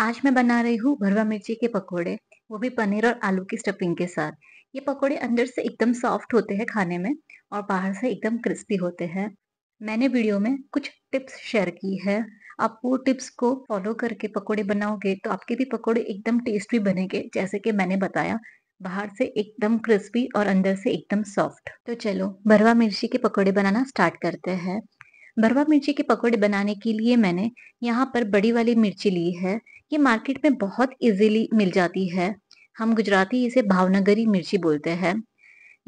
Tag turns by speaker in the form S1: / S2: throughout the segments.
S1: आज मैं बना रही हूँ भरवा मिर्ची के पकोड़े वो भी पनीर और आलू की स्टफिंग के साथ ये पकोड़े अंदर से एकदम सॉफ्ट होते हैं खाने में और बाहर से एकदम क्रिस्पी होते हैं मैंने वीडियो में कुछ टिप्स शेयर की है आप वो टिप्स को फॉलो करके पकोड़े बनाओगे तो आपके भी पकोड़े एकदम टेस्टी बनेंगे जैसे कि मैंने बताया बाहर से एकदम क्रिस्पी और अंदर से एकदम सॉफ्ट तो चलो भरवा मिर्ची के पकोड़े बनाना स्टार्ट करते हैं भरवा मिर्ची के पकौड़े बनाने के लिए मैंने यहाँ पर बड़ी वाली मिर्ची ली है ये मार्केट में बहुत इजीली मिल जाती है हम गुजराती इसे भावनगरी मिर्ची बोलते हैं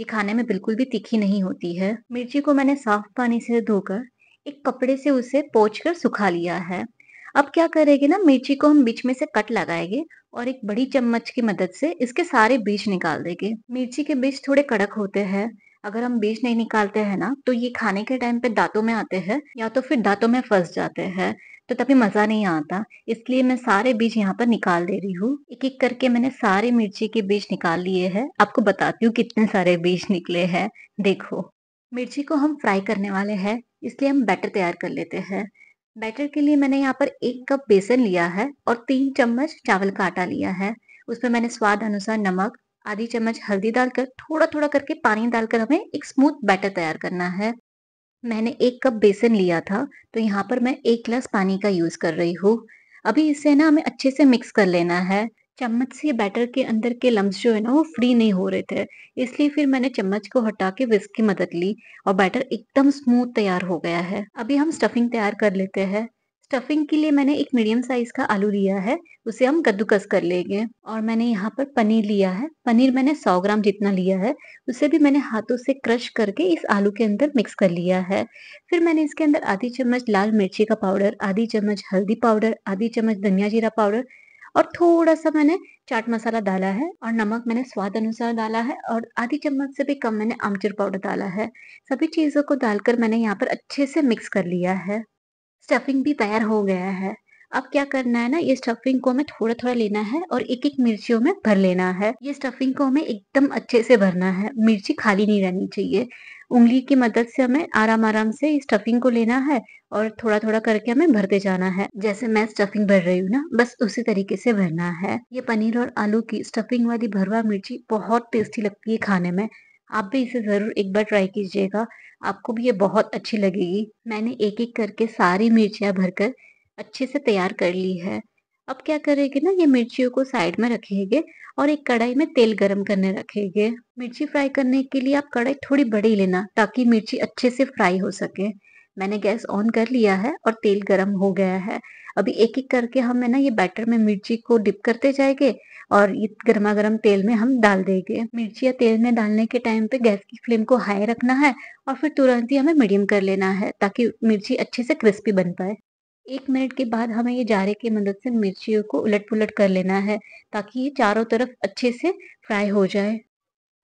S1: ये खाने में बिल्कुल भी तीखी नहीं होती है मिर्ची को मैंने साफ पानी से धोकर एक कपड़े से उसे पोच कर सुखा लिया है अब क्या करेंगे ना मिर्ची को हम बीच में से कट लगाएंगे और एक बड़ी चम्मच की मदद से इसके सारे बीज निकाल देंगे मिर्ची के बीज थोड़े कड़क होते हैं अगर हम बीज नहीं निकालते हैं ना तो ये खाने के टाइम पे दांतों में आते हैं या तो फिर दांतों में फंस जाते हैं तो तभी मज़ा नहीं आता इसलिए मैं सारे बीज यहाँ पर निकाल दे रही हूँ एक एक करके मैंने सारे मिर्ची के बीज निकाल लिए हैं आपको बताती हूँ कितने सारे बीज निकले हैं देखो मिर्ची को हम फ्राई करने वाले हैं इसलिए हम बैटर तैयार कर लेते हैं बैटर के लिए मैंने यहाँ पर एक कप बेसन लिया है और तीन चम्मच चावल का आटा लिया है उसमें मैंने स्वाद अनुसार नमक आधी चम्मच हल्दी डालकर थोड़ा थोड़ा करके पानी डालकर हमें एक स्मूथ बैटर तैयार करना है मैंने एक कप बेसन लिया था तो यहाँ पर मैं एक गिलास पानी का यूज़ कर रही हूँ अभी इसे ना हमें अच्छे से मिक्स कर लेना है चम्मच से बैटर के अंदर के लम्ब जो है ना वो फ्री नहीं हो रहे थे इसलिए फिर मैंने चम्मच को हटा के विस्क की मदद ली और बैटर एकदम स्मूथ तैयार हो गया है अभी हम स्टफिंग तैयार कर लेते हैं स्टफिंग के लिए मैंने एक मीडियम साइज का आलू लिया है उसे हम कद्दूकस कर लेंगे और मैंने यहाँ पर पनीर लिया है पनीर मैंने 100 ग्राम जितना लिया है उसे भी मैंने हाथों से क्रश करके इस आलू के अंदर मिक्स कर लिया है फिर मैंने इसके अंदर आधी चम्मच लाल मिर्ची का पाउडर आधी चम्मच हल्दी पाउडर आधी चम्मच धनिया जीरा पाउडर और थोड़ा सा मैंने चाट मसाला डाला है और नमक मैंने स्वाद अनुसार डाला है और आधी चम्मच से भी कम मैंने आमचूर पाउडर डाला है सभी चीज़ों को डालकर मैंने यहाँ पर अच्छे से मिक्स कर लिया है स्टफिंग भी तैयार हो गया है अब क्या करना है ना ये स्टफिंग को हमें थोड़ा थोड़ा लेना है और एक एक मिर्चियों में भर लेना है ये स्टफिंग को हमें एकदम अच्छे से भरना है मिर्ची खाली नहीं रहनी चाहिए उंगली की मदद से हमें आराम आराम से स्टफिंग को लेना है और थोड़ा थोड़ा करके हमें भरते जाना है जैसे मैं स्टफिंग भर रही हूँ ना बस उसी तरीके से भरना है ये पनीर और आलू की स्टफिंग वाली भरवा मिर्ची बहुत टेस्टी लगती है खाने में आप भी इसे ज़रूर एक बार ट्राई कीजिएगा आपको भी ये बहुत अच्छी लगेगी मैंने एक एक करके सारी मिर्चियाँ भरकर अच्छे से तैयार कर ली है अब क्या करेंगे ना ये मिर्चियों को साइड में रखेंगे और एक कढ़ाई में तेल गरम करने रखेंगे मिर्ची फ्राई करने के लिए आप कढ़ाई थोड़ी बड़ी लेना ताकि मिर्ची अच्छे से फ्राई हो सके मैंने गैस ऑन कर लिया है और तेल गर्म हो गया है अभी एक एक करके हम है ना ये बैटर में मिर्ची को डिप करते जाएंगे और ये गर्मा गर्म तेल में हम डाल देंगे मिर्ची या तेल में डालने के टाइम पे गैस की फ्लेम को हाई रखना है और फिर तुरंत ही हमें मीडियम कर लेना है ताकि मिर्ची अच्छे से क्रिस्पी बन पाए एक मिनट के बाद हमें ये जारे की मदद से मिर्चियों को उलट पुलट कर लेना है ताकि ये चारों तरफ अच्छे से फ्राई हो जाए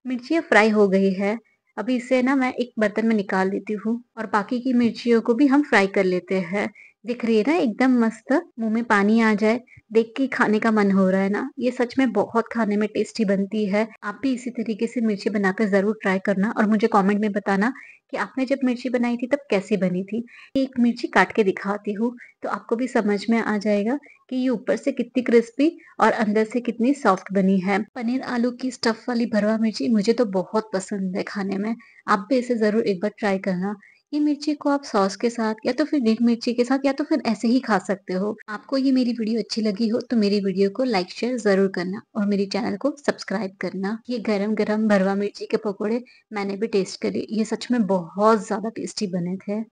S1: मिर्चियाँ फ्राई हो गई है अभी इसे ना मैं एक बर्तन में निकाल लेती हूँ और बाकी की मिर्चियों को भी हम फ्राई कर लेते हैं दिख रही है ना एकदम मस्त मुंह में पानी आ जाए देख के खाने का मन हो रहा है ना ये सच में बहुत खाने में टेस्टी बनती है आप भी इसी तरीके से मिर्ची बनाकर जरूर ट्राई करना और मुझे कमेंट में बताना कि आपने जब मिर्ची बनाई थी तब कैसी बनी थी एक मिर्ची काट के दिखाती हूँ तो आपको भी समझ में आ जाएगा कि ये ऊपर से कितनी क्रिस्पी और अंदर से कितनी सॉफ्ट बनी है पनीर आलू की स्टफ वाली भरवा मिर्ची मुझे तो बहुत पसंद है खाने में आप भी इसे जरूर एक बार ट्राई करना ये मिर्ची को आप सॉस के साथ या तो फिर नीट मिर्ची के साथ या तो फिर ऐसे ही खा सकते हो आपको ये मेरी वीडियो अच्छी लगी हो तो मेरी वीडियो को लाइक शेयर जरूर करना और मेरे चैनल को सब्सक्राइब करना ये गरम गरम भरवा मिर्ची के पकौड़े मैंने भी टेस्ट करे ये सच में बहुत ज्यादा टेस्टी बने थे